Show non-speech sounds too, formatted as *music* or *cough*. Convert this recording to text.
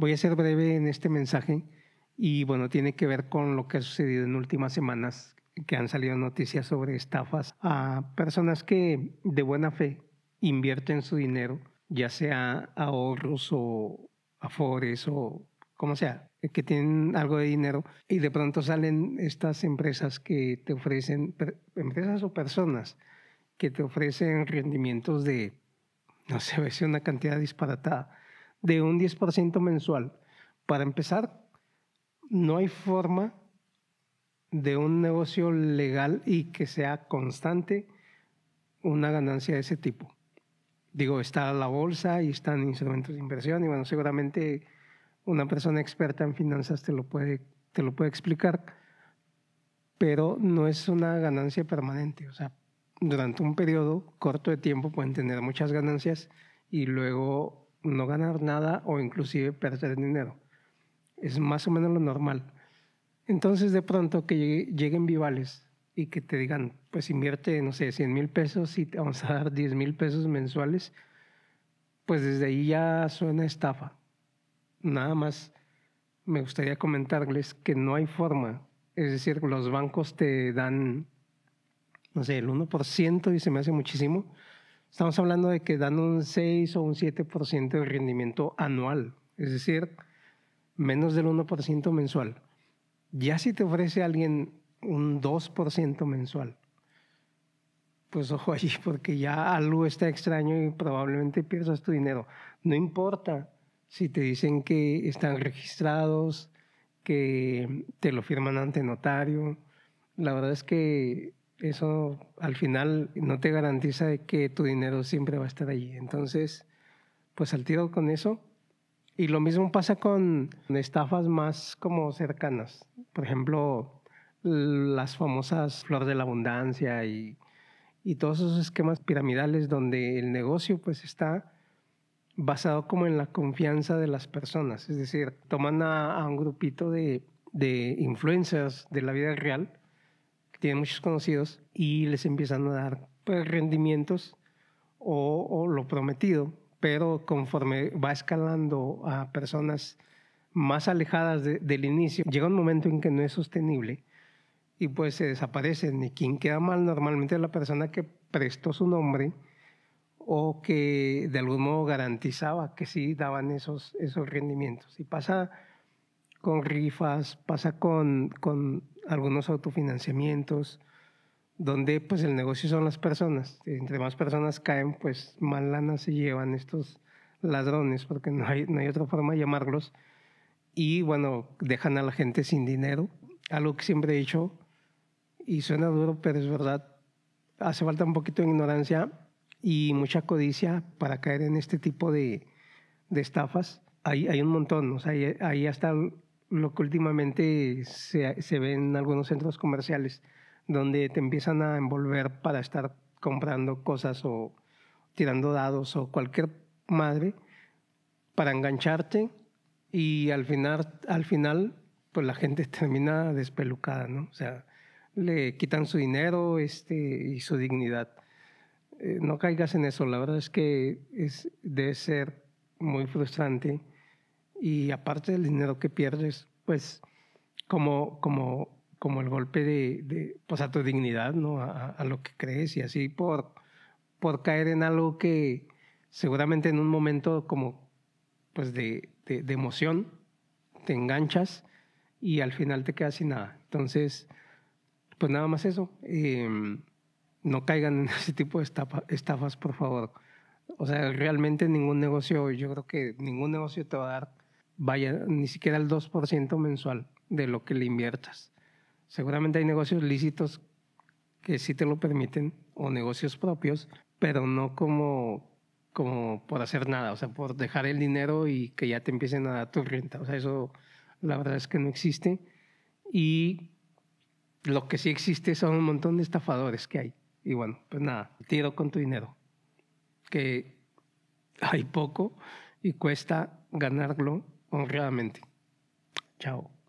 Voy a ser breve en este mensaje y bueno, tiene que ver con lo que ha sucedido en últimas semanas, que han salido noticias sobre estafas a personas que de buena fe invierten su dinero, ya sea ahorros o afores o como sea, que tienen algo de dinero y de pronto salen estas empresas que te ofrecen, empresas o personas que te ofrecen rendimientos de, no sé, *laughs* una cantidad disparatada de un 10% mensual. Para empezar, no hay forma de un negocio legal y que sea constante una ganancia de ese tipo. Digo, está la bolsa y están instrumentos de inversión y bueno, seguramente una persona experta en finanzas te lo puede, te lo puede explicar, pero no es una ganancia permanente. O sea, durante un periodo corto de tiempo pueden tener muchas ganancias y luego no ganar nada o inclusive perder dinero. Es más o menos lo normal. Entonces de pronto que lleguen vivales y que te digan, pues invierte, no sé, 100 mil pesos y te vamos a dar 10 mil pesos mensuales, pues desde ahí ya suena estafa. Nada más me gustaría comentarles que no hay forma. Es decir, los bancos te dan, no sé, el 1% y se me hace muchísimo Estamos hablando de que dan un 6 o un 7% de rendimiento anual, es decir, menos del 1% mensual. Ya si te ofrece alguien un 2% mensual, pues ojo allí, *laughs* porque ya algo está extraño y probablemente pierdas tu dinero. No importa si te dicen que están registrados, que te lo firman ante notario. La verdad es que eso al final no te garantiza que tu dinero siempre va a estar allí. Entonces, pues al tiro con eso. Y lo mismo pasa con estafas más como cercanas. Por ejemplo, las famosas flores de la abundancia y, todos esos esquemas piramidales donde el negocio pues está basado como en la confianza de las personas. Es decir, toman a, un grupito de, de influencers de la vida real tienen muchos conocidos y les empiezan a dar pues, rendimientos o, lo prometido, pero conforme va escalando a personas más alejadas del inicio, llega un momento en que no es sostenible y pues se desaparecen y quien queda mal normalmente es la persona que prestó su nombre o que de algún modo garantizaba que sí daban esos, esos rendimientos. Y pasa con rifas, pasa con, con algunos autofinanciamientos, donde pues el negocio son las personas. Entre más personas caen, pues más lana se llevan estos ladrones, porque no hay, no hay otra forma de llamarlos. Y bueno, dejan a la gente sin dinero, algo que siempre he dicho, y suena duro, pero es verdad, hace falta un poquito de ignorancia y mucha codicia para caer en este tipo de, estafas. Hay, hay un montón, o sea, ahí hay hasta lo que últimamente se, se ve en algunos centros comerciales, donde te empiezan a envolver para estar comprando cosas o tirando dados o cualquier madre para engancharte y al final, al final pues la gente *laughs* termina despelucada, ¿no? O sea, le quitan su dinero este, y su dignidad. Eh, no caigas en eso, la verdad es que es, debe ser muy frustrante y aparte del dinero que pierdes, pues como, como, como el golpe de, pues, a tu dignidad, ¿no? A, lo que crees y así por, por caer en algo que seguramente en un momento como pues de, de, emoción te enganchas y al final te quedas sin nada. Entonces, pues nada más eso. Em, no caigan en *laughs* ese tipo de estafas, por favor. O sea, realmente ningún negocio, yo creo que ningún negocio te va a dar vaya, ni siquiera el 2% mensual de lo que le inviertas. Seguramente hay negocios lícitos que sí te lo permiten o negocios propios, pero no como, como por hacer nada, o sea, por dejar el dinero y que ya te empiecen a dar tu renta. O sea, eso la verdad es que no existe. Y lo que sí existe son un montón de estafadores que hay. Y bueno, pues nada, tiro con tu dinero, que hay poco y cuesta ganarlo honradamente. Chao.